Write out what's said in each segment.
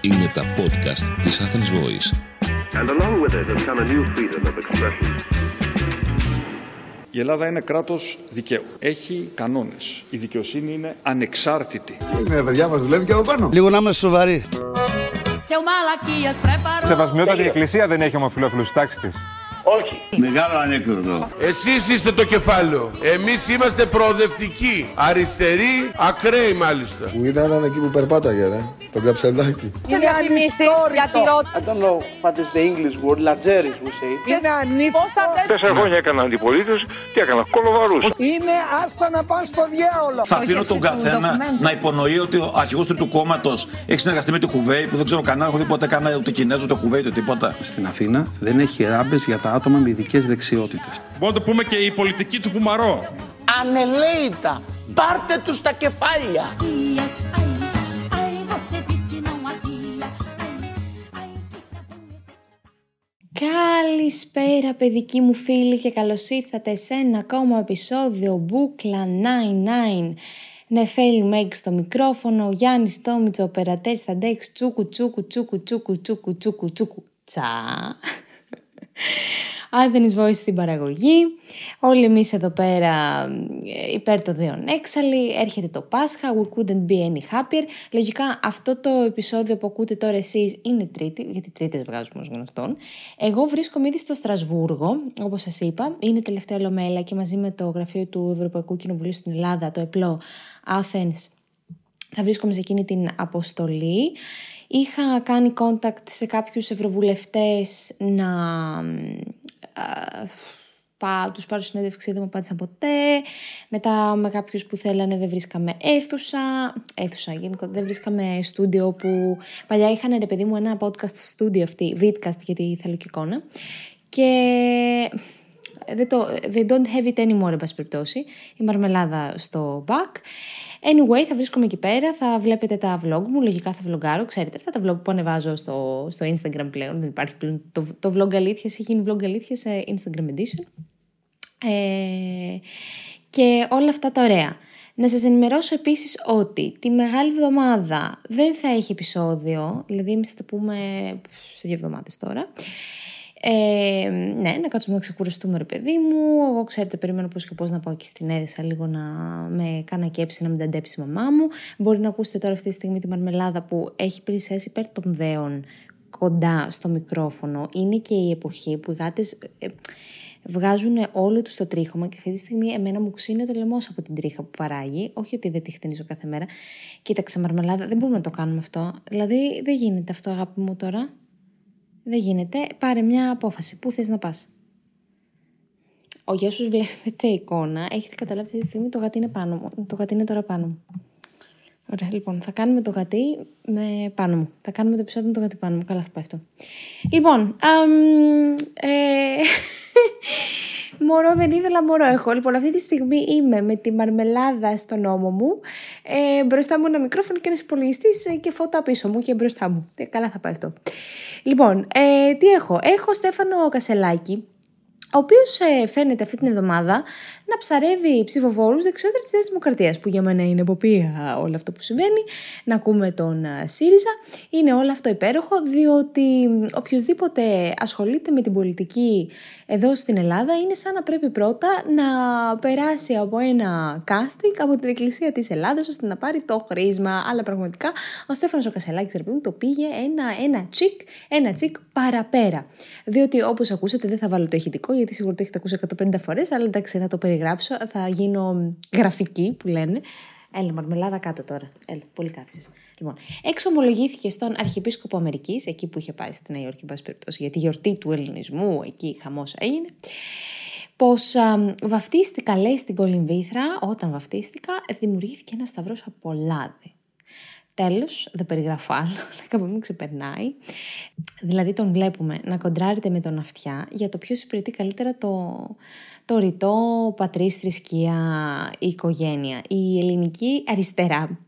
Είναι τα podcast της Athens Voice. And along with it has a new freedom of expression. Η Ελλάδα είναι κράτος δικαίου. Έχει κανόνες. Η δικαιοσύνη είναι ανεξάρτητη. Είναι παιδιά μας δουλεύει και από πάνω. Λίγο να είμαστε σοβαροί. Σεβασμιότατη η Εκκλησία δεν έχει ομοφυλόφιλους τάξη της. Όχι. Μεγάλο ανέκδοτο. Εσείς είστε το κεφάλαιο. Εμείς είμαστε προοδευτικοί. Αριστεροί, ακραίοι μάλιστα. Μου έναν εκεί που περπάταγε, ρε. Το καψελάκι. να διαφημίσει για τη ρότα. I don't know what the English word, λατζέρι we say. Είναι ανήφωσα. Τέσσερα χρόνια έκανα αντιπολίτευση. και έκανα, κολοβαρούς. Είναι άστα να πας στο διάολο. Σας αφήνω ε, τον καθένα να υπονοεί ότι ο αρχηγός του κόμματος έχει συνεργαστεί με το Κουβέι που δεν ξέρω κανένα. Έχω δει ποτέ κανένα ούτε Κινέζο, το Κουβέι, ούτε τίποτα. Στην Αθήνα δεν έχει ράμπες για τα άτομα με ειδικές δεξιότητες. Μπορούμε να το πούμε και η πολιτική του Πουμαρό. Ανελέητα, πάρτε τους τα κεφάλια. Καλησπέρα παιδική μου φίλη και καλώς ήρθατε σε ένα ακόμα επεισόδιο Μπούκλα 99 Νεφέλη ναι, Μέγκ στο μικρόφωνο, Γιάννη Γιάννης Τόμιτς, ο περατέρης θα τσούκου τσούκου τσούκου τσούκου τσούκου τσούκου τσούκου τσά αν Voice στην παραγωγή. Όλοι εμείς εδώ πέρα ε, υπέρ των δύο έξαλλοι. Έρχεται το Πάσχα. We couldn't be any happier. Λογικά αυτό το επεισόδιο που ακούτε τώρα εσείς είναι τρίτη, γιατί τρίτε βγάζουμε ως γνωστόν. Εγώ βρίσκομαι ήδη στο Στρασβούργο, όπως σας είπα. Είναι τελευταία ολομέλα και μαζί με το γραφείο του Ευρωπαϊκού Κοινοβουλίου στην Ελλάδα, το ΕΠΛΟ Athens, θα βρίσκομαι σε εκείνη την αποστολή. Είχα κάνει contact σε κάποιους ευρωβουλευτές να πά, τους πάρω συνέντευξη, δεν μου απάντησαν ποτέ. Μετά με κάποιους που θέλανε δεν βρίσκαμε αίθουσα. Αίθουσα γενικό, δεν βρίσκαμε στούντιο που... Παλιά είχαν ρε παιδί μου ένα podcast στούντιο αυτή, βίτκαστ γιατί θέλω και εικόνα. Και δεν το, they don't have it anymore, εν περιπτώσει. Η μαρμελάδα στο back. Anyway, θα βρίσκομαι εκεί πέρα, θα βλέπετε τα vlog μου, λογικά θα βλογκάρω, ξέρετε αυτά τα vlog που ανεβάζω στο, στο Instagram πλέον, δεν υπάρχει πλέον το, το vlog αλήθειας, έχει γίνει vlog αλήθειας σε Instagram edition. Ε, και όλα αυτά τα ωραία. Να σας ενημερώσω επίσης ότι τη μεγάλη εβδομάδα δεν θα έχει επεισόδιο, δηλαδή εμείς θα τα πούμε σε δύο εβδομάδες τώρα, ε, ναι, να κάτσουμε να ξεκουραστούμε ρε παιδί μου. Εγώ ξέρετε, περιμένω πώς και πώς να πάω Και στην Έδησα λίγο να με κανακέψει, να μην τα η μαμά μου. Μπορεί να ακούσετε τώρα αυτή τη στιγμή τη μαρμελάδα που έχει πλησιάσει υπέρ των δέων κοντά στο μικρόφωνο. Είναι και η εποχή που οι γάτες ε, βγάζουν όλο τους το τρίχωμα και αυτή τη στιγμή εμένα μου ξύνει το λαιμό από την τρίχα που παράγει. Όχι ότι δεν τη χτενίζω κάθε μέρα. Κοίταξε μαρμελάδα, δεν μπορούμε να το κάνουμε αυτό. Δηλαδή δεν γίνεται αυτό, αγάπη μου τώρα. Δεν γίνεται. Πάρε μια απόφαση. Πού θες να πας. Ο γιος όσους βλέπετε εικόνα, έχετε καταλάβει αυτή τη στιγμή το γατί είναι πάνω μου. Το γατί είναι τώρα πάνω μου. Ωραία, λοιπόν, θα κάνουμε το γατί με πάνω μου. Θα κάνουμε το επεισόδιο με το γατί πάνω μου. Καλά θα πάει αυτό. Λοιπόν, αμ, ε, μωρό δεν ήθελα, μωρό έχω. Λοιπόν, αυτή τη στιγμή είμαι με τη μαρμελάδα στον νόμο μου. Ε, μπροστά μου ένα μικρόφωνο και ένας υπολογιστής ε, και φώτα πίσω μου και μπροστά μου. Ε, καλά θα πάει αυτό. Λοιπόν, ε, τι έχω. Έχω Στέφανο Κασελάκη, ο οποίος ε, φαίνεται αυτή την εβδομάδα να ψαρεύει ψηφοφόρους δεξιότερα της Νέας Δημοκρατίας, που για μένα είναι εποπία όλο αυτό που συμβαίνει. Να ακούμε τον ε, ΣΥΡΙΖΑ. Είναι όλο αυτό υπέροχο, διότι οποιοδήποτε ασχολείται με την πολιτική εδώ στην Ελλάδα είναι σαν να πρέπει πρώτα να περάσει από ένα casting από την Εκκλησία της Ελλάδας, ώστε να πάρει το χρήσμα. Αλλά πραγματικά ο Στέφανος Κασελάκης, ρε το πήγε ένα, ένα τσικ, ένα τσικ παραπέρα. Διότι όπως ακούσατε, δεν θα βάλω το ηχητικό γιατί σίγουρα το έχετε ακούσει 150 φορές, αλλά εντάξει, θα το περιγράψω. Θα γίνω γραφική που λένε. Έλα, μαρμελάδα κάτω τώρα. Έλα, πολύ κάθισε. Λοιπόν, εξομολογήθηκε στον Αρχιεπίσκοπο Αμερικής, εκεί που είχε πάει στη Νέα Υόρκη, περιπτώσει, για τη γιορτή του Ελληνισμού, εκεί χαμός έγινε. Πως βαφτίστηκα, λέει, στην Κολυμβήθρα, όταν βαφτίστηκα, δημιουργήθηκε ένα σταυρός από λάδι. Τέλος, δεν περιγράφω άλλο, αλλά κάπου μην ξεπερνάει. Δηλαδή, τον βλέπουμε να κοντράρεται με τον αυτιά για το ποιος υπηρετεί καλύτερα το, το ρητό πατρίς, θρησκεία, οικογένεια. Η ελληνική αριστερά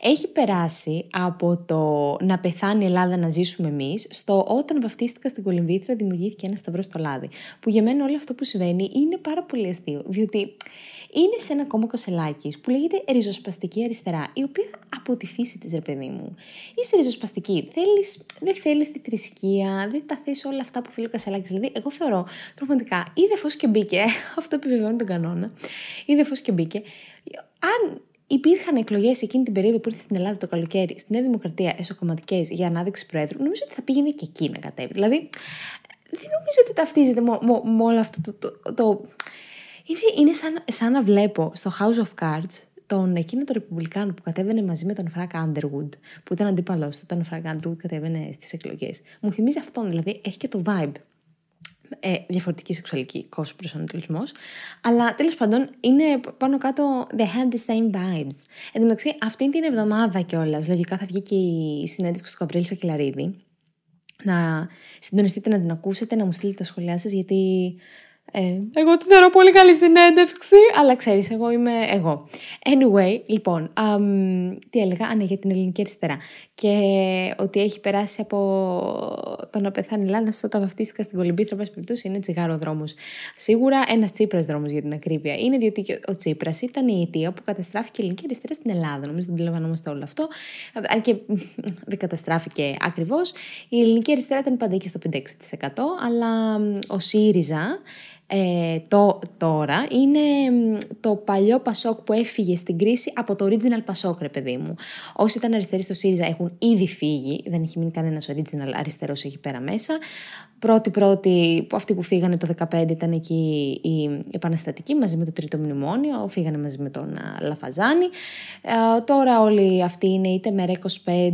έχει περάσει από το να πεθάνει η Ελλάδα να ζήσουμε εμείς στο όταν βαφτίστηκα στην Κολυμβήτρα δημιουργήθηκε ένα σταυρό στο λάδι. Που για μένα όλο αυτό που συμβαίνει είναι πάρα πολύ αστείο. Διότι είναι σε ένα κόμμα κασελάκι που λέγεται ριζοσπαστική αριστερά, η οποία από τη φύση της, ρε παιδί μου, είσαι ριζοσπαστική. Θέλεις, δεν θέλεις τη θρησκεία, δεν τα θες όλα αυτά που θέλει ο κασελάκι. Δηλαδή, εγώ θεωρώ πραγματικά είδε φως και μπήκε αυτό επιβεβαιώνει τον κανόνα, είδε φως και μπήκε. Αν υπήρχαν εκλογές εκείνη την περίοδο που ήρθε στην Ελλάδα το καλοκαίρι, στη Νέα Δημοκρατία, εσωκομματικές για ανάδειξη Προέδρου, νομίζω ότι θα πήγαινε και εκεί να κατέβει. Δηλαδή, δεν νομίζω ότι ταυτίζεται με όλο αυτό το. το, το... Είναι, είναι σαν, σαν να βλέπω στο House of Cards τον εκείνο τον Ρεπουμπλικάνο που κατέβαινε μαζί με τον Φρακ Άντεργουντ, που ήταν αντίπαλό του, όταν ο Φρακ κατέβαινε στις εκλογές. Μου θυμίζει αυτόν, δηλαδή έχει και το vibe ε, διαφορετική σεξουαλική προσανατολισμό. Αλλά τέλος πάντων είναι πάνω κάτω they have the same vibes. Εν τω μεταξύ, αυτή την εβδομάδα κιόλας, λογικά θα βγει και η συνέντευξη του Καπρίλη Σακελαρίδη. Να συντονιστείτε να την ακούσετε, να μου στείλετε τα σχολιά σας, γιατί ε, εγώ τη θεωρώ πολύ καλή συνέντευξη, αλλά ξέρεις, εγώ είμαι εγώ. Anyway, λοιπόν, τι έλεγα, α, ναι, για την ελληνική αριστερά και ότι έχει περάσει από το να πεθάνει Ελλάδα στο όταν βαφτίστηκα στην Κολυμπήθρα, πάση περιπτώσεις, είναι τσιγάρο δρόμος. Σίγουρα ένας Τσίπρας δρόμος για την ακρίβεια. Είναι διότι ο Τσίπρας ήταν η αιτία που καταστράφηκε η ελληνική αριστερά στην Ελλάδα. Νομίζω δεν αντιλαμβανόμαστε όλο αυτό. Αν και δεν καταστράφηκε ακριβώς. Η ελληνική αριστερά ήταν πάντα εκεί στο 5-6%, αλλά ο ΣΥΡΙΖΑ ε, το, τώρα είναι το παλιό Πασόκ που έφυγε στην κρίση από το original Πασόκ, ρε παιδί μου. Όσοι ήταν αριστεροί στο ΣΥΡΙΖΑ έχουν ήδη φύγει, δεν έχει μείνει κανένας original αριστερός εκεί πέρα μέσα. Πρώτη-πρώτη, αυτοί που φύγανε το 2015 ήταν εκεί η επαναστατικοί μαζί με το Τρίτο Μνημόνιο, φύγανε μαζί με τον Λαφαζάνη. Ε, τώρα όλοι αυτοί είναι με ΜΕΡΑ25,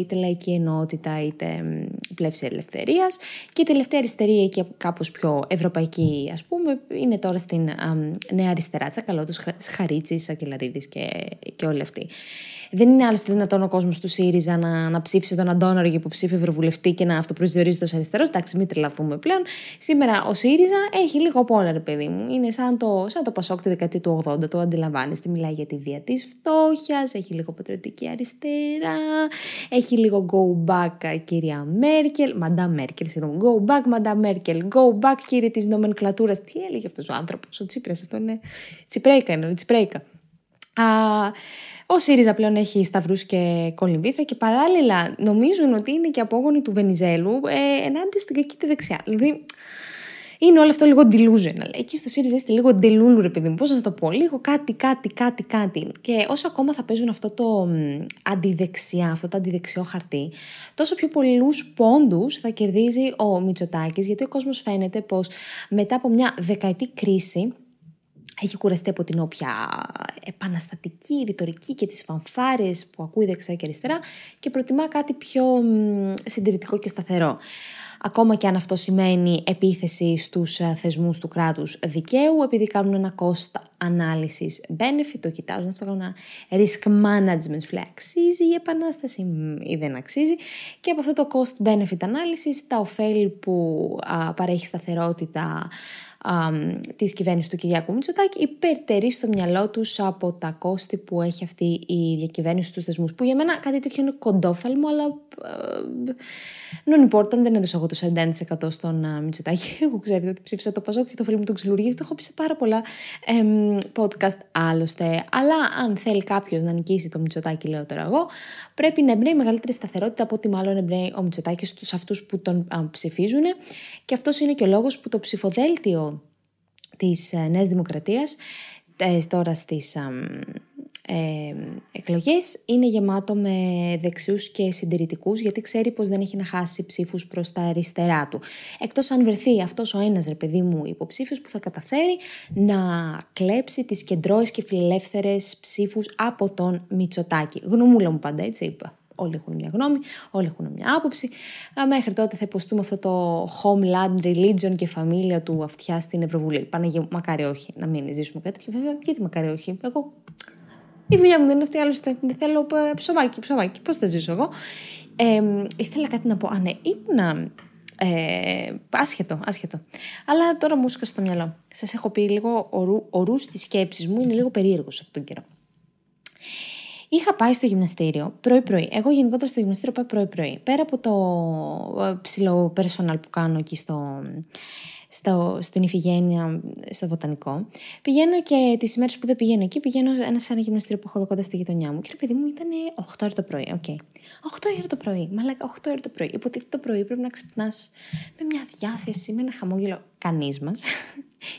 είτε Λαϊκή Ενότητα, είτε Πλεύση Ελευθερίας. Και η τελευταία αριστερή εκεί κάπως πιο ευρωπαϊκή ας πούμε, είναι τώρα στην α, Νέα Αριστερά, Τσακαλώτος, Χαρίτσης, Σακελαρίδης και, και όλοι αυτοί. Δεν είναι άλλωστε δυνατόν ο κόσμος του ΣΥΡΙΖΑ να, να ψήφισε τον Αντώναρο για υποψήφιο ευρωβουλευτή και να αυτοπροσδιορίζει το αριστερός. Εντάξει, μην τρελαθούμε πλέον. Σήμερα ο ΣΥΡΙΖΑ έχει λίγο από παιδί μου. Είναι σαν το, σαν το Πασόκ τη δεκαετία του 80. Το αντιλαμβάνεστε. Μιλάει για τη βία της φτώχειας, έχει λίγο πατριωτική αριστερά, έχει λίγο go back ε, κυρία Μέρκελ, μαντά Μέρκελ, συγγνώμη. Go back, μαντά Μέρκελ, go back κύριε της νομενκλατούρας. Τι έλεγε αυτός ο άνθρωπος, ο Τσίπρας, αυτό είναι. Τσιπρέικα είναι, τσιπρέικα. Α, ο ΣΥΡΙΖΑ πλέον έχει σταυρούς και κολυμπήθρα και παράλληλα νομίζουν ότι είναι και απόγονοι του Βενιζέλου ε, ενάντια στην κακή τη δεξιά. Δηλαδή είναι όλο αυτό λίγο αλλά Εκεί στο ΣΥΡΙΖΑ είστε λίγο delusion, επειδή μου. Πώς να το πω, λίγο κάτι, κάτι, κάτι, κάτι. Και όσο ακόμα θα παίζουν αυτό το αντιδεξιά, αυτό το αντιδεξιό χαρτί, τόσο πιο πολλούς πόντους θα κερδίζει ο Μητσοτάκης, γιατί ο κόσμος φαίνεται πως μετά από μια δεκαετή κρίση έχει κουραστεί από την όποια επαναστατική ρητορική και τις φανφάρες που ακούει δεξιά και αριστερά και προτιμά κάτι πιο συντηρητικό και σταθερό. Ακόμα και αν αυτό σημαίνει επίθεση στους ε, θεσμούς του κράτους δικαίου, επειδή κάνουν ένα cost ανάλυσης benefit, το κοιτάζουν αυτό, ένα risk management, flex αξίζει η επανάσταση ή δεν αξίζει. Και από αυτό το cost benefit analysis, τα ωφέλη που παρέχει σταθερότητα, Της κυβέρνησης του Κυριακού Μητσοτάκη υπερτερεί στο μυαλό τους από τα κόστη που έχει αυτή η διακυβέρνηση στους θεσμού. που για μένα κάτι τέτοιο είναι κοντόφθαλμο αλλά ε, non important δεν έδωσα εγώ το 41% στον ε, Μητσοτάκη εγώ ξέρετε ότι ψήφισα το Παζόκ και το φίλο μου τον Ξυλουργή το έχω πει σε πάρα πολλά podcast άλλωστε αλλά αν θέλει κάποιος να νικήσει το Μητσοτάκη λέω τώρα εγώ πρέπει να εμπνέει μεγαλύτερη σταθερότητα από ό,τι μάλλον εμπνέει ο Μητσοτάκης στους αυτούς που τον ε, ψηφίζουν και αυτός είναι και ο λόγος που το ψηφοδέλτιο της ε, Νέας Δημοκρατίας ε, τώρα στις ε, εκλογές είναι γεμάτο με δεξιούς και συντηρητικούς γιατί ξέρει πως δεν έχει να χάσει ψήφους προς τα αριστερά του. Εκτός αν βρεθεί αυτός ο ένας ρε παιδί μου υποψήφιος που θα καταφέρει να κλέψει τις κεντρώες και φιλελεύθερες ψήφους από τον Μητσοτάκη. Γνωμούλα μου πάντα έτσι είπα όλοι έχουν μια γνώμη, όλοι έχουν μια άποψη. Ε, μέχρι τότε θα υποστούμε αυτό το homeland religion και φαμίλια του αυτιά στην Ευρωβουλή. για μακάρι όχι, να μην ζήσουμε κάτι τέτοιο. Βέβαια, γιατί μακάρι όχι. Εγώ η δουλειά μου δεν είναι αυτή, άλλωστε δεν θέλω ε, ψωμάκι, ψωμάκι. Πώς θα ζήσω εγώ. Ε, ήθελα κάτι να πω. Α, ναι, ήμουνα. Ε, άσχετο, άσχετο. Αλλά τώρα μου έσκασε στο μυαλό. Σας έχω πει λίγο ορού, ορούς της σκέψης μου, είναι λίγο περίεργος αυτόν τον καιρό. Είχα πάει στο γυμναστήριο πρωί-πρωί. Εγώ γενικότερα στο γυμναστήριο πάω πρωί-πρωί. Πέρα από το ε, ψηλό personal που κάνω εκεί στο, στο, στην Ιφηγένεια, στο Βοτανικό. Πηγαίνω και τις ημέρες που δεν πηγαίνω εκεί, πηγαίνω ένα σε ένα γυμναστήριο που έχω εδώ κοντά στη γειτονιά μου. Και ρε παιδί μου ήταν 8 ώρα το πρωί, οκ. Okay. 8 ώρα το πρωί, μαλάκα 8 ώρα το πρωί. Υποτίθεται το πρωί πρέπει να ξυπνάς με μια διάθεση, με ένα χαμόγελο. Κανείς μας.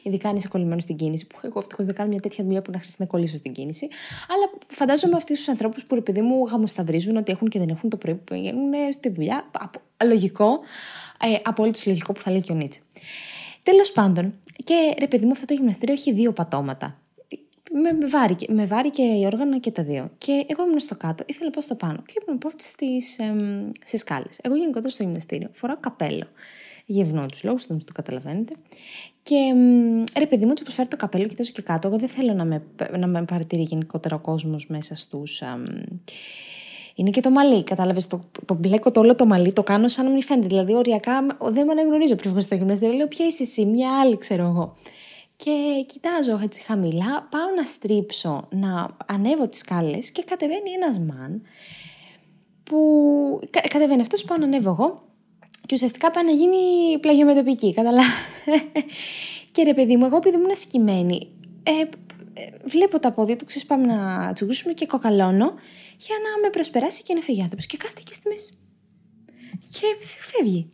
Ειδικά αν είσαι κολλημένος στην κίνηση, που εγώ ευτυχώς δεν κάνω μια τέτοια δουλειά που να χρειάζεται να κολλήσω στην κίνηση. Αλλά φαντάζομαι αυτού τους ανθρώπους που επειδή μου γαμοσταυρίζουν ότι έχουν και δεν έχουν το πρωί που πηγαίνουν στη δουλειά. Απο, λογικό, ε, απόλυτο λογικό που θα λέει και ο Νίτσε. Τέλος πάντων, και ρε παιδί μου, αυτό το γυμναστήριο έχει δύο πατώματα. Με, με, με βάρη και η όργανα και τα δύο. Και εγώ ήμουν στο κάτω, ήθελα να πάω στο πάνω. Και ήμουν πρώτη στις ε, σκάλες. Εγώ γενικότερα στο γυμναστήριο φοράω καπέλο για τους λόγους, δεν το καταλαβαίνετε. Και ρε παιδί μου, έτσι όπως το καπέλο, κοιτάζω και κάτω. Εγώ δεν θέλω να με, να με παρατηρεί γενικότερα ο κόσμος μέσα στους. Είναι και το μαλλί, κατάλαβες. Το, το, το μπλέκω το όλο το μαλλί, το κάνω σαν να μην φαίνεται. Δηλαδή, οριακά δεν με αναγνωρίζω πριν στο γυμναστήριο. Δηλαδή, λέω, Ποια είσαι εσύ, μια άλλη, ξέρω εγώ. Και κοιτάζω έτσι χαμηλά, πάω να στρίψω, να ανέβω τις κάλε και κατεβαίνει ένας μαν που κατεβαίνει αυτός πάω να ανέβω εγώ και ουσιαστικά πάει να γίνει πλαγιομετωπική, καταλάβα. και ρε παιδί μου, εγώ επειδή ήμουν ασκημένη, ε, ε, βλέπω τα πόδια του, ξέρεις πάμε να τσουγούσουμε και κοκαλώνω για να με προσπεράσει και να φύγει άνθρωπος. Και κάθεται εκεί στη μέση. Και φεύγει.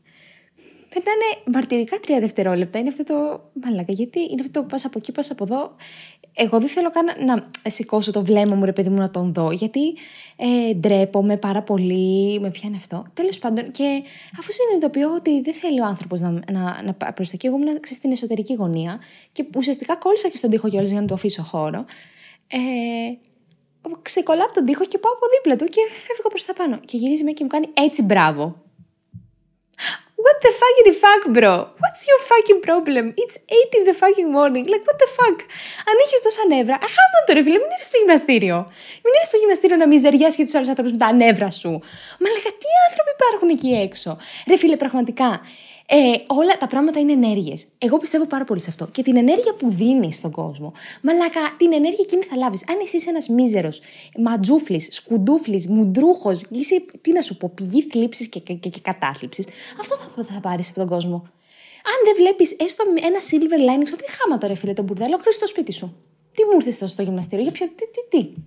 Περνάνε μαρτυρικά τρία δευτερόλεπτα. Είναι αυτό το. Μαλάκα, γιατί είναι αυτό το πας από εκεί, πας από εδώ εγώ δεν θέλω καν να σηκώσω το βλέμμα μου, ρε παιδί μου, να τον δω, γιατί ε, ντρέπομαι πάρα πολύ, με πιάνει αυτό. Τέλος πάντων, και αφού συνειδητοποιώ ότι δεν θέλει ο άνθρωπος να, να, να προ εγώ ήμουν στην εσωτερική γωνία και ουσιαστικά κόλλησα και στον τοίχο κιόλας για να του αφήσω χώρο. Ε, ξεκολλάω από τον τοίχο και πάω από δίπλα του και φεύγω προς τα πάνω. Και γυρίζει με και μου κάνει έτσι μπράβο what the fuck the fuck, bro? What's your fucking problem? It's 8 in the fucking morning. Like, what the fuck? Αν είχες τόσα νεύρα, μου το ρε φίλε, μην είσαι στο γυμναστήριο. Μην είσαι στο γυμναστήριο να μιζεριάσει για τους άλλους άνθρωπους με τα νεύρα σου. Μα λέγα, τι άνθρωποι υπάρχουν εκεί έξω. Ρε φίλε, πραγματικά, ε, όλα τα πράγματα είναι ενέργειες. Εγώ πιστεύω πάρα πολύ σε αυτό. Και την ενέργεια που δίνεις στον κόσμο, μαλάκα, την ενέργεια εκείνη θα λάβεις. Αν εσύ είσαι ένας μίζερος, ματζούφλης, σκουντούφλης, μουντρούχος, είσαι, τι να σου πω, πηγή θλίψης και, και, και, κατάθλιψης, αυτό θα, θα πάρεις από τον κόσμο. Αν δεν βλέπεις έστω ένα silver lining, τι χάμα τώρα, φίλε, το μπουρδέλο, χρυσό στο σπίτι σου. Τι μου ήρθες στο γυμναστήριο, για ποιο. Τι, τι, τι.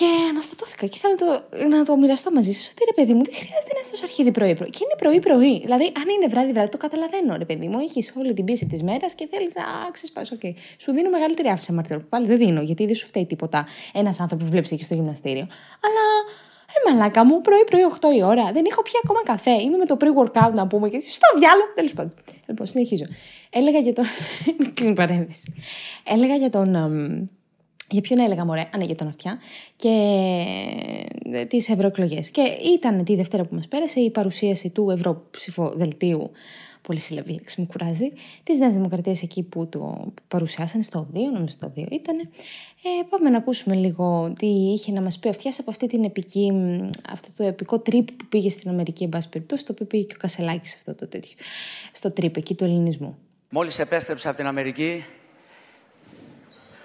Και αναστατώθηκα και ήθελα να το, να το μοιραστώ μαζί σας. Ότι ρε παιδί μου, δεν χρειάζεται να είσαι τόσο αρχίδι πρωί-πρωί. Και είναι πρωί-πρωί. Δηλαδή, αν είναι βράδυ-βράδυ, το καταλαβαίνω, ρε παιδί μου. Έχεις όλη την πίεση της μέρας και θέλεις να ξεσπά. Okay. Σου δίνω μεγαλύτερη άφηση αμαρτύρων. Πάλι δεν δίνω, γιατί δεν σου φταίει τίποτα ένας άνθρωπος που βλέπεις εκεί στο γυμναστήριο. Αλλά Ρε μαλάκα μου, πρωί-πρωί 8 η ώρα. Δεν έχω πια ακόμα καφέ. Είμαι με το pre-workout να πούμε και στο διάλογο. Τέλος πάντων. Λοιπόν, συνεχίζω. Έλεγα για τον. Έλεγα για τον για ποιον έλεγα μωρέ, ανέ ναι, για τον αυτιά, και ε, τις ευρωεκλογές. Και ήταν τη Δευτέρα που μας πέρασε η παρουσίαση του Ευρωψηφοδελτίου. Πολύ συλλαβή λέξη, μου κουράζει. Τη Νέα Δημοκρατία εκεί που το παρουσιάσαν, στο 2, νομίζω το 2 ήταν. Ε, πάμε να ακούσουμε λίγο τι είχε να μας πει ο αυτιάς από αυτή την επική, αυτό το επικό τρίπ που πήγε στην Αμερική, εν πάση περιπτώσει, το οποίο πήγε και ο Κασελάκης αυτό το τέτοιο. Στο τρίπ εκεί του ελληνισμού. Μόλις επέστρεψα από την Αμερική,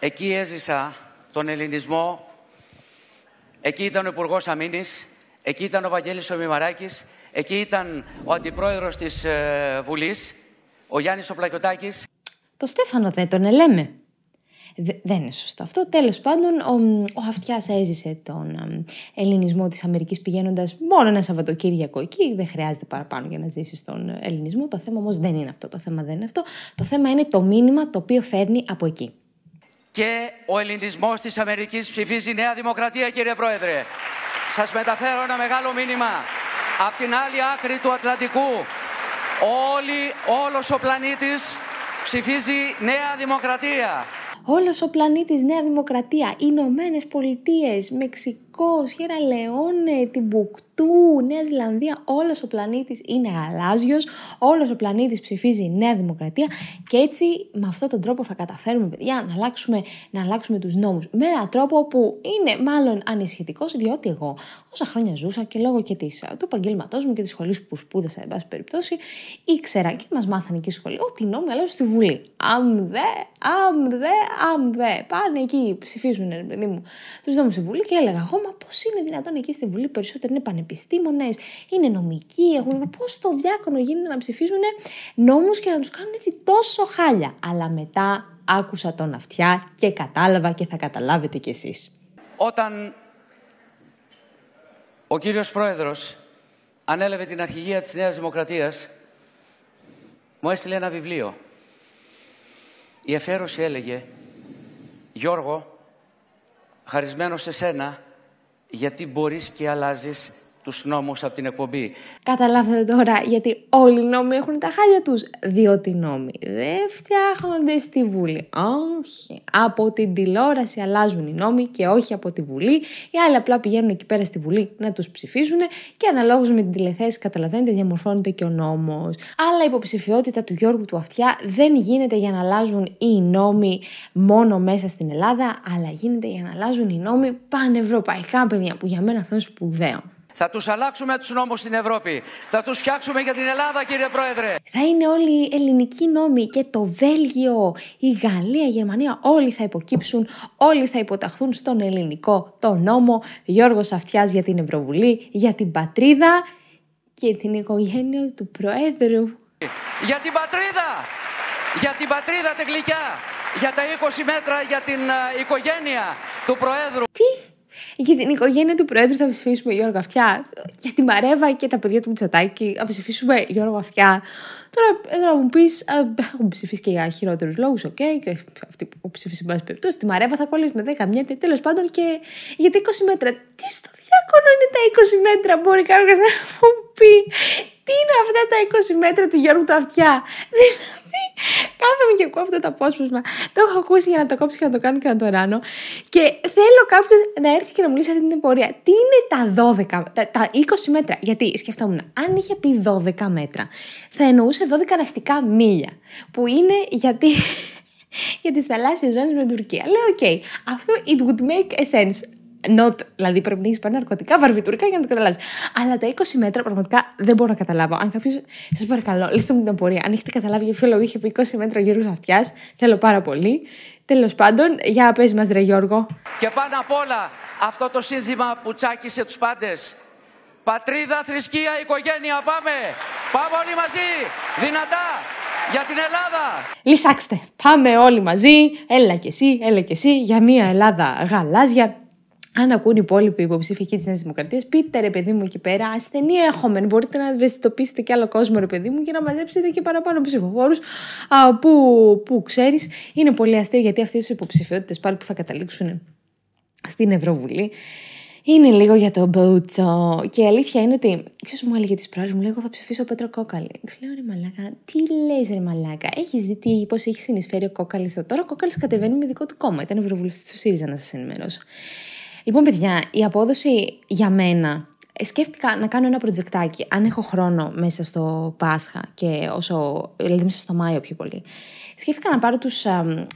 Εκεί έζησα τον ελληνισμό. Εκεί ήταν ο Υπουργός Αμήνης. Εκεί ήταν ο Βαγγέλης ο Μημαράκης. Εκεί ήταν ο αντιπρόεδρος της ε, Βουλής, ο Γιάννης ο Πλακιωτάκης. Το Στέφανο δεν τον ελέμε. δεν είναι σωστό αυτό. Τέλος πάντων, ο, ο Αυτιάς έζησε τον ε, ελληνισμό της Αμερικής πηγαίνοντας μόνο ένα Σαββατοκύριακο εκεί. Δεν χρειάζεται παραπάνω για να ζήσεις τον ε, ελληνισμό. Το θέμα όμως δεν είναι αυτό. Το θέμα δεν είναι αυτό. Το θέμα είναι το μήνυμα το οποίο φέρνει από εκεί και ο ελληνισμός της Αμερικής ψηφίζει Νέα Δημοκρατία, κύριε Πρόεδρε. Σας μεταφέρω ένα μεγάλο μήνυμα. Απ' την άλλη άκρη του Ατλαντικού, όλη, όλος ο πλανήτης ψηφίζει Νέα Δημοκρατία. Όλος ο πλανήτης Νέα Δημοκρατία, Ηνωμένες Πολιτείες, Μεξικό, Μεξικό, Σιέρα Λεόνε, Τιμπουκτού, Νέα Ζηλανδία, όλος ο πλανήτης είναι γαλάζιος, όλος ο πλανήτης ψηφίζει η Νέα Δημοκρατία και έτσι με αυτόν τον τρόπο θα καταφέρουμε, παιδιά, να αλλάξουμε, να αλλάξουμε τους νόμους. Με έναν τρόπο που είναι μάλλον ανησυχητικός, διότι εγώ όσα χρόνια ζούσα και λόγω και της, του επαγγέλματό μου και της σχολής που σπούδασα, εν πάση περιπτώσει, ήξερα και μας μάθανε και η σχολή ότι οι νόμοι αλλάζουν στη Βουλή. Αμ δε, αμ δε, αμ δε. Πάνε εκεί, ψηφίζουν, παιδί μου, τους νόμους στη Βουλή και έλεγα εγώ, μα πώς είναι δυνατόν εκεί στη Βουλή περισσότεροι είναι πανεπιστήμονες, είναι νομικοί, έχουν. Πώς το διάκονο γίνεται να ψηφίζουν νόμους και να τους κάνουν έτσι τόσο χάλια. Αλλά μετά άκουσα τον αυτιά και κατάλαβα και θα καταλάβετε κι εσείς. Όταν ο κύριος Πρόεδρος ανέλαβε την αρχηγία της Νέας Δημοκρατίας, μου έστειλε ένα βιβλίο. Η εφαίρωση έλεγε «Γιώργο, χαρισμένος σε σένα, γιατί μπορείς και αλλάζεις τους νόμους από την εκπομπή. Καταλάβατε τώρα γιατί όλοι οι νόμοι έχουν τα χάλια τους. Διότι οι νόμοι δεν φτιάχνονται στη Βουλή. Όχι. Από την τηλεόραση αλλάζουν οι νόμοι και όχι από τη Βουλή. Οι άλλοι απλά πηγαίνουν εκεί πέρα στη Βουλή να τους ψηφίσουν και αναλόγως με την τηλεθέση, καταλαβαίνετε, διαμορφώνεται και ο νόμος. Αλλά η υποψηφιότητα του Γιώργου του Αυτιά δεν γίνεται για να αλλάζουν οι νόμοι μόνο μέσα στην Ελλάδα, αλλά γίνεται για να αλλάζουν οι νόμοι πανευρωπαϊκά, παιδιά, που για μένα αυτό είναι σπουδαίο. Θα τους αλλάξουμε τους νόμους στην Ευρώπη. Θα τους φτιάξουμε για την Ελλάδα, κύριε Πρόεδρε. Θα είναι όλοι οι ελληνικοί νόμοι και το Βέλγιο, η Γαλλία, η Γερμανία. Όλοι θα υποκύψουν, όλοι θα υποταχθούν στον ελληνικό το νόμο. Γιώργος Αυτιάς για την Ευρωβουλή, για την πατρίδα και την οικογένεια του Προέδρου. Για την πατρίδα! Για την πατρίδα τεκλικά. Για τα 20 μέτρα για την ε, οικογένεια του Προέδρου. Τι? Για την οικογένεια του Πρόεδρου θα ψηφίσουμε Γιώργο Αυτιά. Για τη Μαρέβα και τα παιδιά του Μητσοτάκη θα ψηφίσουμε Γιώργο Αυτιά. Τώρα να μου πεις, ε, έχουν ψηφίσει και για χειρότερους λόγους, οκ, και αυτή που ψήφισε, εν περιπτώσει, τη μαρέβα θα κολλήσει με 10 μια τέλος πάντων και για 20 μέτρα. Τι στο διάκονο είναι τα 20 μέτρα, μπορεί κάποιος να μου πει. Τι είναι αυτά τα 20 μέτρα του Γιώργου τα αυτιά. Δηλαδή, κάθομαι και ακούω αυτό το απόσπασμα. Το έχω ακούσει για να το κόψω και να το κάνω και να το ράνω. Και θέλω κάποιος να έρθει και να μου λύσει αυτή την εμπορία. Τι είναι τα 12, τα, 20 μέτρα. Γιατί σκεφτόμουν, αν είχε πει 12 μέτρα, θα εννοούσε 12 ναυτικά μίλια. Που είναι γιατί για τις θαλάσσιες ζώνες με την Τουρκία. Λέω, οκ, okay, αυτό it would make a sense. Not, δηλαδή πρέπει να έχεις πάρει ναρκωτικά, βαρβιτουρικά για να το καταλάβεις. Αλλά τα 20 μέτρα πραγματικά δεν μπορώ να καταλάβω. Αν κάποιος. Σας παρακαλώ, λύστε μου την απορία. Αν έχετε καταλάβει για ποιο λόγο είχε πει 20 μέτρα γύρω αυτιάς, θέλω πάρα πολύ. Τέλος πάντων, για πες μας, Ρε Γιώργο. Και πάνω απ' όλα, αυτό το σύνθημα που τσάκισε τους πάντες Πατρίδα, θρησκεία, οικογένεια, πάμε! Πάμε όλοι μαζί! Δυνατά! Για την Ελλάδα! Λυσάξτε! Πάμε όλοι μαζί! Έλα κι εσύ, έλα κι εσύ, για μια Ελλάδα γαλάζια, αν ακούν οι υπόλοιποι υποψήφοι της Νέας Δημοκρατίας, πείτε ρε παιδί μου εκεί πέρα, ασθενή έχουμε. Μπορείτε να ευαισθητοποιήσετε και άλλο κόσμο, ρε παιδί μου, και να μαζέψετε και παραπάνω ψηφοφόρου που, που ξέρεις. Είναι πολύ αστείο γιατί αυτές οι υποψηφιότητες πάλι που θα καταλήξουν στην Ευρωβουλή είναι λίγο για το Μπούτσο. Και η αλήθεια είναι ότι. Ποιος μου έλεγε τις προάλλες, μου λέει: Εγώ θα ψηφίσω Πέτρο Κόκαλη. Του λέω: Ρε Μαλάκα, τι λες, Ρε Μαλάκα. Έχεις δει τι, πώς έχει συνεισφέρει ο Κόκαλης εδώ τώρα. Ο Κόκαλης κατεβαίνει με δικό του κόμμα. Ήταν ευρωβουλευτής του ΣΥΡΙΖΑ, να σας ενημερώσω. Λοιπόν, παιδιά, η απόδοση για μένα ε, σκέφτηκα να κάνω ένα προτζεκτάκι, αν έχω χρόνο μέσα στο Πάσχα και όσο, δηλαδή μέσα στο Μάιο πιο πολύ. Σκέφτηκα να πάρω τους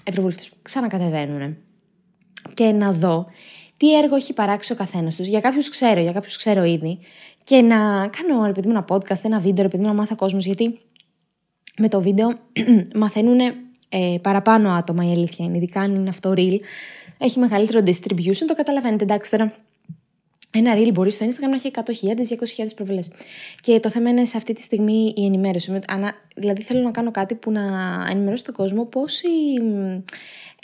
ευρωβουλευτές που ξανακατεβαίνουν και να δω τι έργο έχει παράξει ο καθένας τους. Για κάποιους ξέρω, για κάποιους ξέρω ήδη. Και να κάνω, επειδή ένα podcast, ένα βίντεο, επειδή να μάθω κόσμος. Γιατί με το βίντεο μαθαίνουν ε, παραπάνω άτομα, η αλήθεια είναι. Ειδικά αν είναι αυτό real, έχει μεγαλύτερο distribution, το καταλαβαίνετε. Εντάξει τώρα, ένα ριλ μπορεί στο Instagram να έχει 100.000-200.000 προβλέψει. Και το θέμα είναι σε αυτή τη στιγμή η ενημέρωση. Δηλαδή, θέλω να κάνω κάτι που να ενημερώσει τον κόσμο πόσοι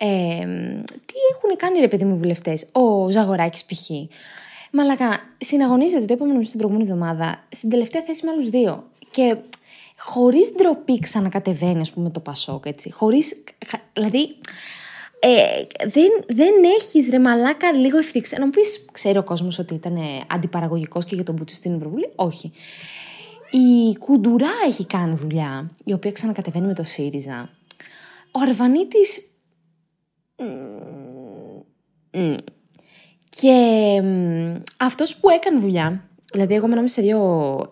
ε, τι έχουν κάνει ρε παιδί μου βουλευτές, ο Ζαγοράκης π.χ. Μαλακά, συναγωνίζεται το είπαμε νομίζω την προηγούμενη εβδομάδα στην τελευταία θέση με άλλους δύο. Και χωρίς ντροπή ξανακατεβαίνει, ας πούμε, το Πασόκ, έτσι. Χωρίς. Δηλαδή, ε, δεν, δεν έχεις ρε μαλάκα λίγο ευθύ. Να μου πεις, ξέρει ο κόσμος ότι ήταν αντιπαραγωγικός και για τον Μπούτσο στην Ευρωβουλή. Όχι. Η Κουντουρά έχει κάνει δουλειά, η οποία ξανακατεβαίνει με το ΣΥΡΙΖΑ. Ο Αρβανίτης και αυτός που έκανε δουλειά, δηλαδή εγώ μένω σε δύο,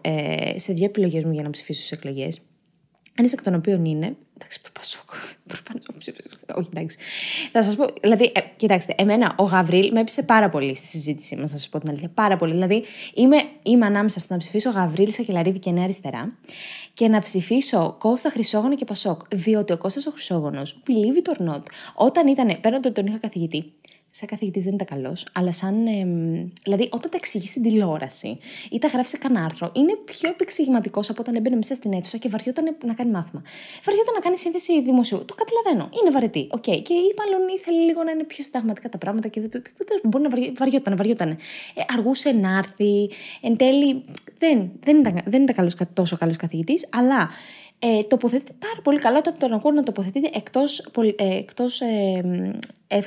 ε, σε δύο επιλογές μου για να ψηφίσω στις εκλογές, Ένας εκ των οποίων είναι Εντάξει, το Πασόκ. Προφανώ. Όχι, εντάξει. Θα σας πω. Δηλαδή, ε, κοιτάξτε, εμένα ο Γαβρίλ με έπεισε πάρα πολύ στη συζήτησή μας, να σας πω την αλήθεια. Πάρα πολύ. Δηλαδή, είμαι, είμαι ανάμεσα στο να ψηφίσω Γαβρίλ Σακελαρίδη και Νέα Αριστερά και να ψηφίσω Κώστα Χρυσόγονο και Πασόκ. Διότι ο Κώστας ο Χρυσόγονος, believe it or not, όταν ήταν. Παίρνοντα τον είχα καθηγητή, σαν καθηγητής δεν ήταν καλός, αλλά σαν. δηλαδή, όταν τα εξηγείς στην τηλεόραση ή τα γράφεις σε κανένα άρθρο, είναι πιο επεξηγηματικός από όταν έμπαινε μέσα στην αίθουσα και βαριόταν να κάνει μάθημα. Βαριόταν να κάνει σύνθεση δημοσίου. Το καταλαβαίνω. Είναι βαρετή. Οκ. Okay. Και ή μάλλον ήθελε λίγο να είναι πιο συνταγματικά τα πράγματα και δεν το. Μπορεί να βαριόταν, βαριόταν. Ε, αργούσε να έρθει. Εν τέλει, δεν, δεν ήταν, δεν ήταν καλός, τόσο καλός καθηγητής, αλλά ε, τοποθετείται πάρα πολύ καλά όταν τον ακούω να τοποθετείται εκτός ε, ε,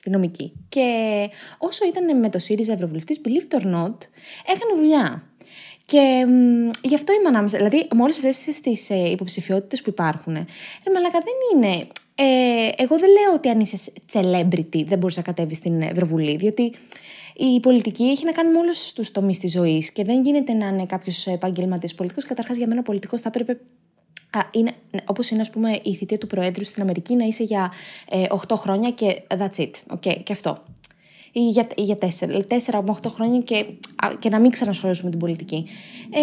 αστυνομική. Και όσο ήταν με το ΣΥΡΙΖΑ Ευρωβουλευτής, believe it or not, έκανε δουλειά. Και γι' αυτό είμαι ανάμεσα. Δηλαδή, με όλες αυτές τις ε, υποψηφιότητες που υπάρχουν, ρε Μαλακά δεν είναι. Ε, εγώ δεν λέω ότι αν είσαι celebrity δεν μπορείς να κατέβεις στην Ευρωβουλή, διότι η πολιτική έχει να κάνει με όλους τους τομείς της ζωής και δεν γίνεται να είναι κάποιος επαγγελματίας πολιτικός. Καταρχάς, για μένα ο πολιτικός θα έπρεπε είναι, όπως είναι ας πούμε η θητεία του Προέδρου στην Αμερική να είσαι για 8 ε, χρόνια και that's it. Okay, και αυτό ή για, για τέσσερα, τέσσερα με 8 χρόνια και, και να μην με την πολιτική. Ε,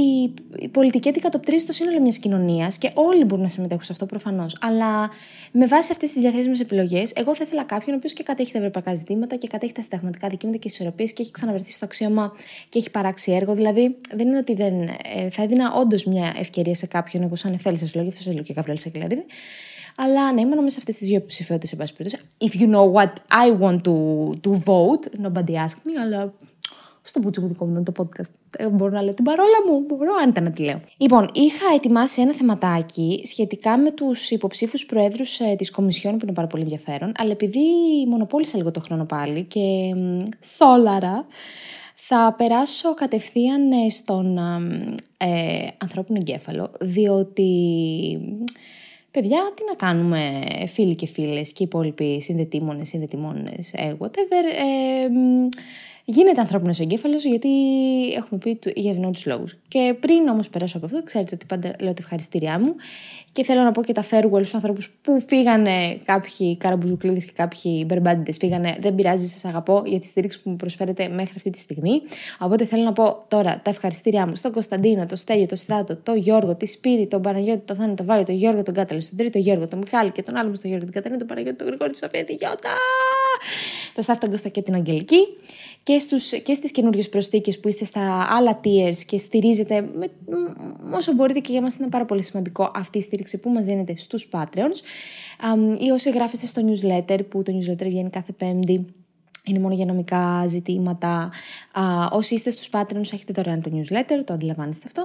η, η πολιτική αντικατοπτρίζει το σύνολο μιας κοινωνίας και όλοι μπορούν να συμμετέχουν σε αυτό προφανώς. Αλλά με βάση αυτές τις διαθέσιμες επιλογές, εγώ θα ήθελα κάποιον ο οποίος και κατέχει τα ευρωπαϊκά ζητήματα και κατέχει τα συνταγματικά δικαιώματα και ισορροπίες και έχει ξαναβρεθεί στο αξίωμα και έχει παράξει έργο. Δηλαδή, δεν είναι ότι δεν. Ε, θα έδινα όντως μια ευκαιρία σε κάποιον, εγώ σαν εφέλη σας σας λέω και καβλέλη σε κλαρίδι, αλλά να ήμουν μέσα σε αυτές τις δύο υποψηφιότητες, εν πάση περιπτώσει. If you know what I want to, to vote, nobody ask me, αλλά στο πουτσο μου δικό μου το podcast. Ε, μπορώ να λέω την παρόλα μου, μπορώ αν ήταν να τη λέω. Λοιπόν, είχα ετοιμάσει ένα θεματάκι σχετικά με τους υποψήφου προέδρους ε, της Κομισιόν, που είναι πάρα πολύ ενδιαφέρον, αλλά επειδή μονοπόλησα λίγο το χρόνο πάλι και σόλαρα. θα περάσω κατευθείαν ε, στον ε, ε, ανθρώπινο εγκέφαλο, διότι παιδιά, τι να κάνουμε φίλοι και φίλες και οι υπόλοιποι συνδετήμονες, συνδετημόνες, ε, whatever. Ε, γίνεται ανθρώπινος εγκέφαλος, γιατί έχουμε πει για ευνόητου λόγους. Και πριν όμως περάσω από αυτό, ξέρετε ότι πάντα λέω τη ευχαριστήριά μου και θέλω να πω και τα farewell στους ανθρώπους που φύγανε. Κάποιοι καραμπουζουκλίδες και κάποιοι μπερμπάντιδες φύγανε. Δεν πειράζει, σας αγαπώ για τη στήριξη που μου προσφέρετε μέχρι αυτή τη στιγμή. Οπότε θέλω να πω τώρα τα ευχαριστήριά μου στον Κωνσταντίνο, τον Στέλιο, τον Στράτο, τον Γιώργο, τη Σπύρη, τον Παναγιώτη, τον Θάνη, τον Βάλιο, τον Γιώργο, τον Κάταλο, τον Τρίτο Γιώργο, τον Μιχάλη και τον άλλο μου στον Γιώργο, την Καταρίνα, τον Παναγιώτη, τον Γρηγόρη, τη Σοφία, τη Γιώτα, τον Στάφτον Κώστα και την Αγγελική και, στους, και στις καινούριε προσθήκες που είστε στα άλλα tiers και στηρίζετε με, όσο μπορείτε και για μας είναι πάρα πολύ σημαντικό αυτή η που μας δίνετε στους Patreons ή όσοι γράφεστε στο newsletter που το newsletter βγαίνει κάθε πέμπτη είναι μόνο για νομικά ζητήματα. Α, όσοι είστε στους Patreons έχετε δωρεάν το newsletter, το αντιλαμβάνεστε αυτό.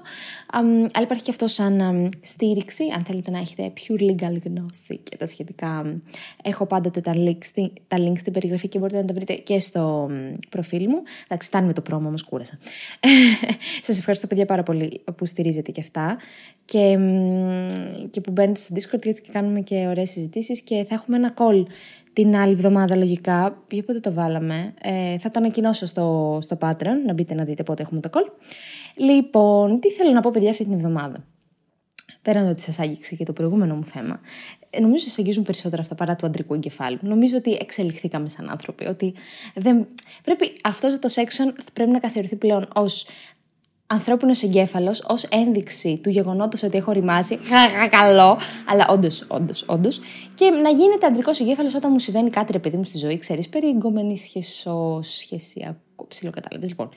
Α, αλλά υπάρχει και αυτό σαν στήριξη, αν θέλετε να έχετε pure legal γνώση και τα σχετικά. Έχω πάντοτε τα links, τα links στην περιγραφή και μπορείτε να τα βρείτε και στο προφίλ μου. Εντάξει, φτάνει με το πρόμο, όμως κούρασα. Σας ευχαριστώ παιδιά πάρα πολύ που στηρίζετε και αυτά και, και που μπαίνετε στο Discord γιατί και κάνουμε και ωραίες συζητήσεις και θα έχουμε ένα call την άλλη εβδομάδα λογικά. Για πότε το βάλαμε. Ε, θα το ανακοινώσω στο, στο Patreon, να μπείτε να δείτε πότε έχουμε το call. Λοιπόν, τι θέλω να πω παιδιά αυτή την εβδομάδα. Πέραν ότι σας άγγιξε και το προηγούμενο μου θέμα, ε, νομίζω ότι σας αγγίζουν περισσότερα αυτά παρά του αντρικού εγκεφάλου. Νομίζω ότι εξελιχθήκαμε σαν άνθρωποι. Ότι δεν... πρέπει αυτός το section πρέπει να καθιερωθεί πλέον ως ανθρώπινος εγκέφαλος ως ένδειξη του γεγονότος ότι έχω ρημάσει. καλό. Αλλά όντως, όντως, όντως. Και να γίνεται αντρικός εγκέφαλος όταν μου συμβαίνει κάτι, ρε παιδί μου, στη ζωή, ξέρεις, περί εγκόμενη σχεσό, σχεσιακό, ψιλοκατάλαβες. Λοιπόν.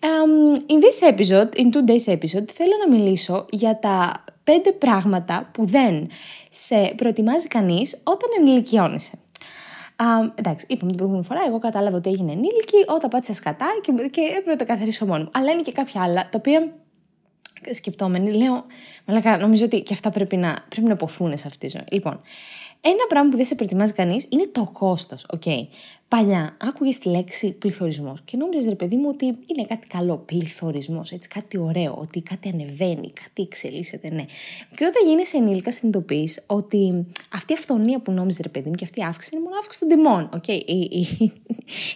Um, in this episode, in today's episode, θέλω να μιλήσω για τα πέντε πράγματα που δεν σε προετοιμάζει κανείς όταν ενηλικιώνεσαι. Α, εντάξει, είπαμε την προηγούμενη φορά, εγώ κατάλαβα ότι έγινε ενήλικη, όταν πάτησα σκατά και, και έπρεπε να τα καθαρίσω μόνο μου. Αλλά είναι και κάποια άλλα, τα οποία σκεπτόμενοι, λέω, μαλάκα, νομίζω ότι και αυτά πρέπει να, πρέπει να αποφούνε σε αυτή τη ζωή. Λοιπόν, ένα πράγμα που δεν σε προετοιμάζει κανείς είναι το κόστος. οκ Παλιά άκουγες τη λέξη πληθωρισμός και νόμιζες, ρε παιδί μου, ότι είναι κάτι καλό. Πληθωρισμός, έτσι, κάτι ωραίο, ότι κάτι ανεβαίνει, κάτι εξελίσσεται, ναι. Και όταν γίνει ενήλικα, συνειδητοποιείς ότι αυτή η αυθονία που νόμιζες, ρε παιδί μου, και αυτή η αύξηση είναι μόνο αύξηση των τιμών. Okay. Οι, οι,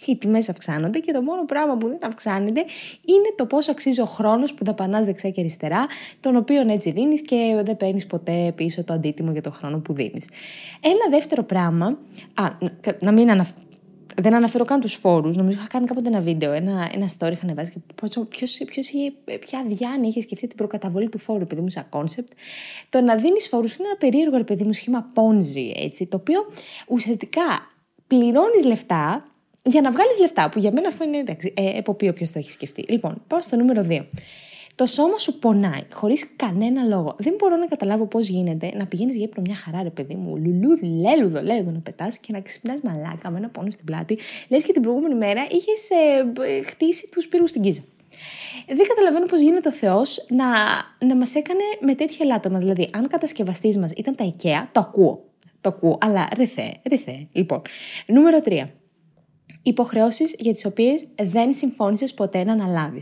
οι τιμές αυξάνονται και το μόνο πράγμα που δεν αυξάνεται είναι το πόσο αξίζει ο χρόνος που δαπανάς δεξιά και αριστερά, τον οποίο έτσι δίνεις και δεν παίρνεις ποτέ πίσω το αντίτιμο για το χρόνο που δίνεις. Ένα δεύτερο πράγμα. Α, να μην αναφέρω δεν αναφέρω καν τους φόρους. Νομίζω είχα κάνει κάποτε ένα βίντεο, ένα, ένα story είχα ανεβάσει. Και πω ποιος, ποιος, ποια διάνοια είχε σκεφτεί την προκαταβολή του φόρου, παιδί μου, σαν κόνσεπτ. Το να δίνεις φόρους είναι ένα περίεργο, παιδί μου, σχήμα πόνζι, έτσι. Το οποίο ουσιαστικά πληρώνεις λεφτά για να βγάλεις λεφτά. Που για μένα αυτό είναι εντάξει. Ε, εποπείο ποιος το έχει σκεφτεί. Λοιπόν, πάω στο νούμερο 2. Το σώμα σου πονάει, χωρίς κανένα λόγο. Δεν μπορώ να καταλάβω πώς γίνεται να πηγαίνεις για ύπνο μια χαρά, ρε παιδί μου, λουλούδι, λέλουδο, λέλουδο να πετάς και να ξυπνάς μαλάκα με ένα πόνο στην πλάτη, λες και την προηγούμενη μέρα είχες ε, ε, χτίσει τους πύργους στην Κίζα. Δεν καταλαβαίνω πώς γίνεται ο Θεός να, να μας έκανε με τέτοια ελάττωμα. Δηλαδή, αν κατασκευαστής μας ήταν τα IKEA, το ακούω. Το ακούω, αλλά ρε θε, ρε θε. Λοιπόν, νούμερο 3. Υποχρεώσεις για τις οποίες δεν συμφώνησες ποτέ να αναλάβεις.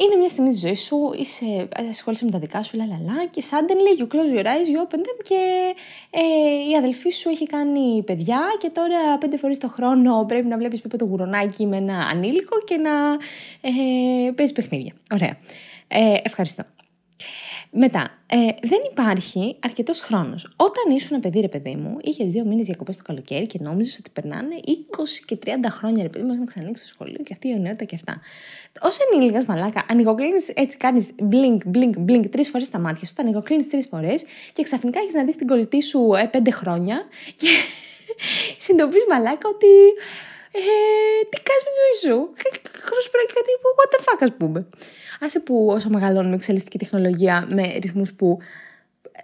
Είναι μια στιγμή της ζωής σου, είσαι, ε, ασχολείσαι με τα δικά σου, λαλαλά, και suddenly you close your eyes, you open them και ε, η αδελφή σου έχει κάνει παιδιά και τώρα πέντε φορές το χρόνο πρέπει να βλέπεις πίπε το γουρονάκι με ένα ανήλικο και να ε, παιχνίδια. Ωραία. Ε, ευχαριστώ. Μετά, ε, δεν υπάρχει αρκετός χρόνος. Όταν ήσουν παιδί, ρε παιδί μου, είχες δύο μήνες διακοπές το καλοκαίρι και νόμιζες ότι περνάνε 20 και 30 χρόνια, ρε παιδί μου, μέχρι να ξανανοίξεις το σχολείο και αυτή η ονειότητα και αυτά. είναι ενήλικας, μαλάκα, ανοιγοκλίνει έτσι, κάνεις blink, blink, blink τρεις φορές τα μάτια σου, τα ανοιγοκλίνει τρεις φορές και ξαφνικά έχεις να δεις την κολλητή σου ε, πέντε χρόνια και συντοπίζει, μαλάκα ότι ε, τι κάνεις με τη ζωή σου. κάτι που what the fuck, ας πούμε. Άσε που όσο μεγαλώνουμε εξελιστική τεχνολογία με ρυθμούς που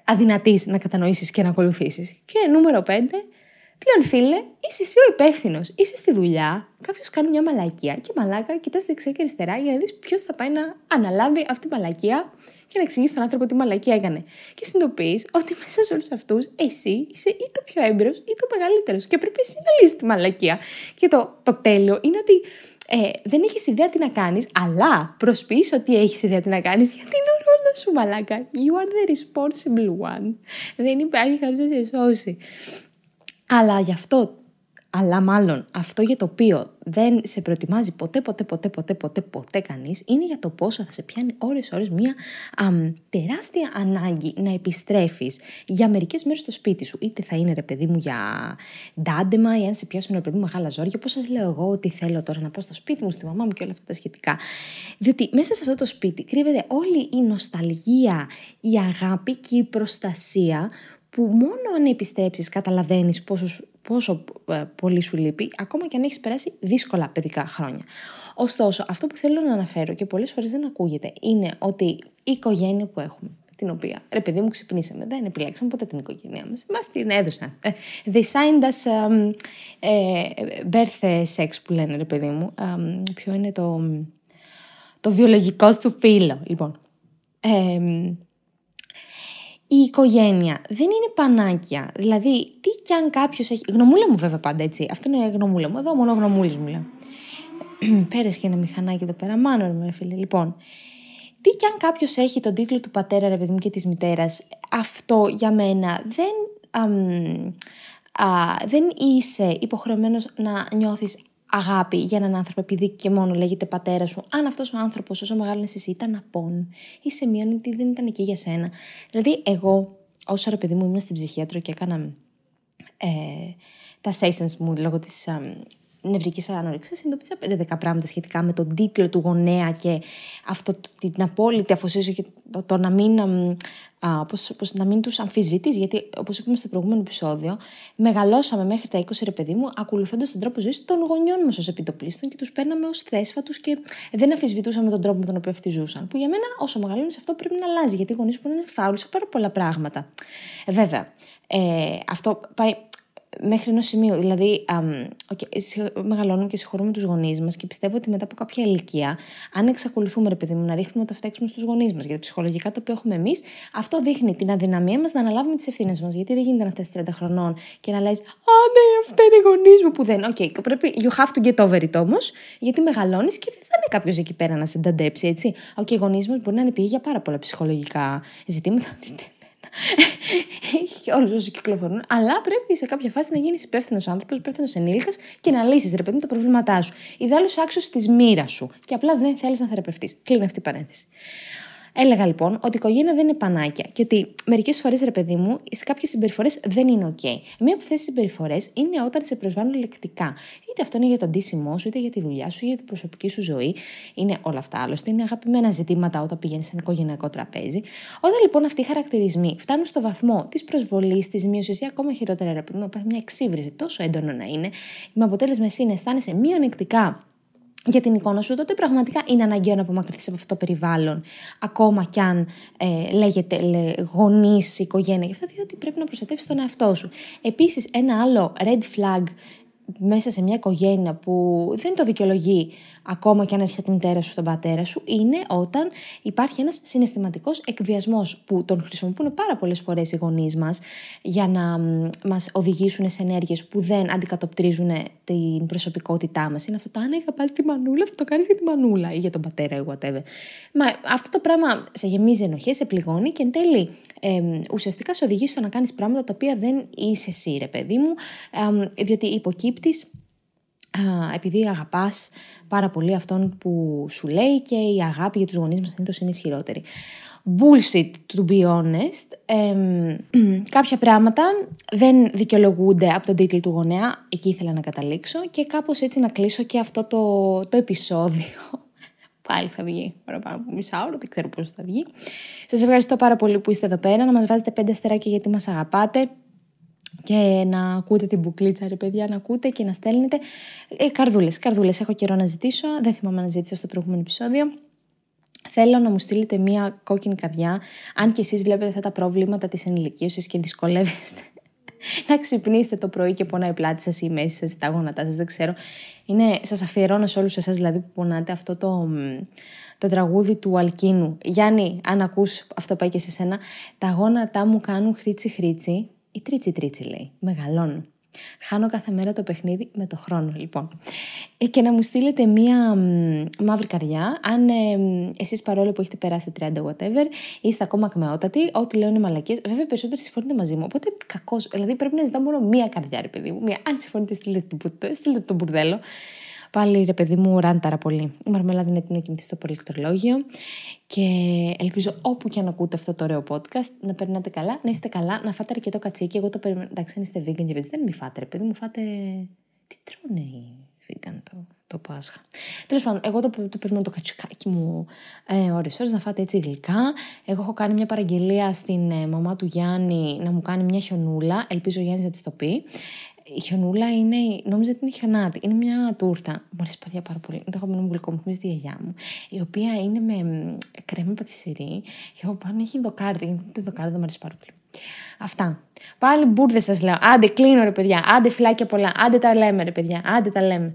αδυνατείς να κατανοήσεις και να ακολουθήσεις. Και νούμερο 5, πλέον φίλε, είσαι εσύ ο υπεύθυνος. Είσαι στη δουλειά, κάποιος κάνει μια μαλακία και μαλάκα, κοιτάς δεξιά και αριστερά για να δεις ποιος θα πάει να αναλάβει αυτή τη μαλακία και να εξηγήσει τον άνθρωπο τι μαλακία έκανε. Και συνειδητοποιείς ότι μέσα σε όλους αυτούς εσύ είσαι ή το πιο έμπειρος ή το μεγαλύτερος. Και πρέπει εσύ να λύσεις τη μαλακία. Και το, το τέλειο είναι ότι ε, δεν έχεις ιδέα τι να κάνεις, αλλά προσποιείς ότι έχεις ιδέα τι να κάνεις, γιατί είναι ο ρόλος σου, μαλάκα. You are the responsible one. Δεν υπάρχει κάποιο να σε σώσει. Αλλά γι' αυτό αλλά μάλλον αυτό για το οποίο δεν σε προετοιμάζει ποτέ, ποτέ, ποτέ, ποτέ, ποτέ, ποτέ κανείς, είναι για το πόσο θα σε πιάνει ώρες, ώρες μια α, τεράστια ανάγκη να επιστρέφεις για μερικές μέρες στο σπίτι σου. Είτε θα είναι ρε παιδί μου για ντάντεμα ή αν σε πιάσουν ρε παιδί μου μεγάλα ζόρια, πώς σας λέω εγώ ότι θέλω τώρα να πάω στο σπίτι μου, στη μαμά μου και όλα αυτά τα σχετικά. Διότι μέσα σε αυτό το σπίτι κρύβεται όλη η νοσταλγία, η αγάπη και η προστασία που μόνο αν επιστρέψεις καταλαβαίνεις πόσο πόσο ε, πολύ σου λείπει, ακόμα και αν έχεις περάσει δύσκολα παιδικά χρόνια. Ωστόσο, αυτό που θέλω να αναφέρω και πολλές φορές δεν ακούγεται είναι ότι η οικογένεια που έχουμε, την οποία ρε παιδί μου ξυπνήσαμε, δεν επιλέξαμε ποτέ την οικογένειά μας, Μας την έδωσαν. The ε, sign us ε, birth sex που λένε ρε παιδί μου, um, ποιο είναι το, το βιολογικό σου φίλο, λοιπόν η οικογένεια δεν είναι πανάκια. Δηλαδή, τι κι αν κάποιος έχει. Γνωμούλα μου, βέβαια, πάντα έτσι. Αυτό είναι η γνωμούλα μου. Εδώ μόνο γνωμούλη μου λέω. Πέρασε και ένα μηχανάκι εδώ πέρα. Μάνο, ρε, φίλε. Λοιπόν, τι κι αν κάποιος έχει τον τίτλο του πατέρα, ρε παιδί μου και της μητέρας, αυτό για μένα δεν. α, δεν είσαι υποχρεωμένος να νιώθεις αγάπη για έναν άνθρωπο, επειδή και μόνο λέγεται πατέρα σου, αν αυτός ο άνθρωπος όσο μεγάλο εσύ ήταν απόν ή σε μείον δεν ήταν εκεί για σένα. Δηλαδή, εγώ, όσο ρε παιδί μου ήμουν στην ψυχίατρο και έκανα ε, τα stations μου λόγω της ε, νευρικής ανορεξία, συνειδητοποίησα 5-10 πράγματα σχετικά με τον τίτλο του γονέα και αυτό, την απόλυτη αφοσίωση και το, να μην, μην τους αμφισβητείς. Γιατί, όπως είπαμε στο προηγούμενο επεισόδιο, μεγαλώσαμε μέχρι τα 20 ρε παιδί μου, ακολουθώντας τον τρόπο ζωής των γονιών μας ως επιτοπλίστων και τους παίρναμε ως θέσφα τους και δεν αμφισβητούσαμε τον τρόπο με τον οποίο αυτοί ζούσαν. Που για μένα, όσο μεγαλώνεις, αυτό πρέπει να αλλάζει, γιατί οι γονείς που είναι φάουλοι σε πάρα πολλά πράγματα. βέβαια, ε, αυτό πάει μέχρι ενός σημείου. Δηλαδή, μεγαλώνουμε και συγχωρούμε τους γονείς μας και πιστεύω ότι μετά από κάποια ηλικία, αν εξακολουθούμε, ρε παιδί μου, να ρίχνουμε το φταίξιμο στους γονείς μας για τα ψυχολογικά το οποίο έχουμε εμείς, αυτό δείχνει την αδυναμία μας να αναλάβουμε τις ευθύνες μας. Γιατί δεν γίνεται να φτάσει 30 χρονών και να λες, Α, ναι, αυτά είναι οι γονείς μου που δεν. Οκ, πρέπει. You have to get over it όμως, γιατί μεγαλώνεις και δεν θα είναι κάποιος εκεί πέρα να σε έτσι. Οκ, okay, οι γονείς μας μπορεί να είναι πηγή για πάρα πολλά ψυχολογικά ζητήματα. Έχει όλους κυκλοφορούν. Αλλά πρέπει σε κάποια φάση να γίνεις υπεύθυνος άνθρωπος, υπεύθυνος ενήλικας και να λύσεις ρε παιδί τα προβλήματά σου. Ιδάλω άξο της μοίρας σου. Και απλά δεν θέλεις να θεραπευτείς. Κλείνει αυτή η παρένθεση. Έλεγα λοιπόν ότι η οικογένεια δεν είναι πανάκια και ότι μερικές φορές, ρε παιδί μου, σε κάποιες συμπεριφορές δεν είναι OK. Μία από αυτές τις συμπεριφορές είναι όταν σε προσβάλλουν λεκτικά. Είτε αυτό είναι για τον ντύσιμό σου, είτε για τη δουλειά σου, είτε για την προσωπική σου ζωή. Είναι όλα αυτά άλλωστε. Είναι αγαπημένα ζητήματα όταν πηγαίνεις σε ένα οικογενειακό τραπέζι. Όταν λοιπόν αυτοί οι χαρακτηρισμοί φτάνουν στο βαθμό της προσβολής, της μείωσης ή ακόμα χειρότερα, ρε παιδί μου, υπάρχει μια εξύβριση τόσο έντονο να είναι, με αποτέλεσμα εσύ να αισθάνεσαι μειονεκτικά για την εικόνα σου, τότε πραγματικά είναι αναγκαίο να απομακρυνθείς από αυτό το περιβάλλον. Ακόμα κι αν ε, λέγεται λέ, γονείς, οικογένεια και αυτό διότι πρέπει να προστατεύσει τον εαυτό σου. Επίσης, ένα άλλο red flag μέσα σε μια οικογένεια που δεν το δικαιολογεί ακόμα και αν έρχεται την μητέρα σου τον πατέρα σου, είναι όταν υπάρχει ένας συναισθηματικός εκβιασμός που τον χρησιμοποιούν πάρα πολλές φορές οι γονείς μας για να μας οδηγήσουν σε ενέργειες που δεν αντικατοπτρίζουν την προσωπικότητά μας. Είναι αυτό το αν πάρει τη μανούλα θα το κάνεις για τη μανούλα ή για τον πατέρα ή whatever. Μα αυτό το πράγμα σε γεμίζει ενοχές, σε πληγώνει και εν τέλει ε, ουσιαστικά σε οδηγεί στο να κάνεις πράγματα τα οποία δεν είσαι εσύ ρε παιδί μου, διότι υποκύπτεις επειδή αγαπάς πάρα πολύ αυτόν που σου λέει και η αγάπη για τους γονείς μας συνήθως είναι ισχυρότερη. Bullshit, to be honest. κάποια πράγματα δεν δικαιολογούνται από τον τίτλο του γονέα, εκεί ήθελα να καταλήξω και κάπως έτσι να κλείσω και αυτό το, το επεισόδιο πάλι θα βγει παραπάνω από μισά ώρα, δεν ξέρω πόσο θα βγει. Σας ευχαριστώ πάρα πολύ που είστε εδώ πέρα, να μας βάζετε πέντε αστεράκια γιατί μας αγαπάτε και να ακούτε την μπουκλίτσα ρε παιδιά, να ακούτε και να στέλνετε ε, καρδούλες, καρδούλες, έχω καιρό να ζητήσω, δεν θυμάμαι να ζήτησα στο προηγούμενο επεισόδιο. Θέλω να μου στείλετε μία κόκκινη καρδιά, αν και εσείς βλέπετε αυτά τα προβλήματα της ενηλικίωσης και δυσκολεύεστε να ξυπνήσετε το πρωί και πονάει η πλάτη σας ή η μέση σας ή τα γόνατά σας, δεν ξέρω. Είναι, σας αφιερώνω σε όλους εσάς δηλαδή που πονάτε αυτό το, το τραγούδι του Αλκίνου. Γιάννη, αν ακούς, αυτό πάει και σε σένα, τα γόνατά μου κάνουν χρίτσι χρίτσι ή τρίτσι τρίτσι λέει, μεγαλώνουν. Χάνω κάθε μέρα το παιχνίδι με το χρόνο, λοιπόν. Ε, και να μου στείλετε μία μαύρη καρδιά, αν ε, εσείς παρόλο που έχετε περάσει 30 whatever, είστε ακόμα ακμεότατοι, ό,τι λέω είναι Βέβαια, περισσότερο συμφωνείτε μαζί μου. Οπότε κακός, Δηλαδή, πρέπει να ζητάω μόνο μία καρδιά, ρε παιδί μου. Μία. Αν συμφωνείτε, στείλετε το μπουρδέλο. Πάλι ρε παιδί μου, ράνταρα πολύ. Η μαρμελάδα είναι την να κοιμηθεί στο πολυκτρολόγιο Και ελπίζω όπου και αν ακούτε αυτό το ωραίο podcast να περνάτε καλά, να είστε καλά, να φάτε αρκετό κατσίκι. Εγώ το περιμένω. Εντάξει, αν είστε vegan και δεν μη φάτε, ρε παιδί μου, φάτε. Τι τρώνε οι vegan το, το Πάσχα. Τέλος πάντων, εγώ το, το το κατσικάκι μου ε, ώρες να φάτε έτσι γλυκά. Εγώ έχω κάνει μια παραγγελία στην ε, μαμά του Γιάννη να μου κάνει μια χιονούλα. Ελπίζω ο Γιάννης να της το πει. Η χιονούλα είναι, νόμιζα ότι είναι χιονάτη. Είναι μια τούρτα. Μου αρέσει πάρα πολύ. δεν το αγαπημένο μου γλυκό μου, θυμίζει τη γιαγιά μου. Η οποία είναι με κρέμα πατησιρή Και από πάνω έχει δοκάρδι. Γιατί το δοκάρδι δεν μου αρέσει πάρα πολύ. Αυτά. Πάλι μπουρδες σας λέω. Άντε, κλείνω ρε παιδιά. Άντε, φυλάκια πολλά. Άντε, τα λέμε ρε παιδιά. Άντε, τα λέμε.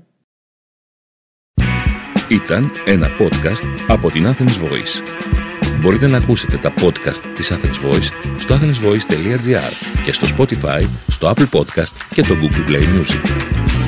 Ήταν ένα podcast από την Athens Voice. Μπορείτε να ακούσετε τα podcast της Athens Voice στο athensvoice.gr και στο Spotify, στο Apple Podcast και το Google Play Music.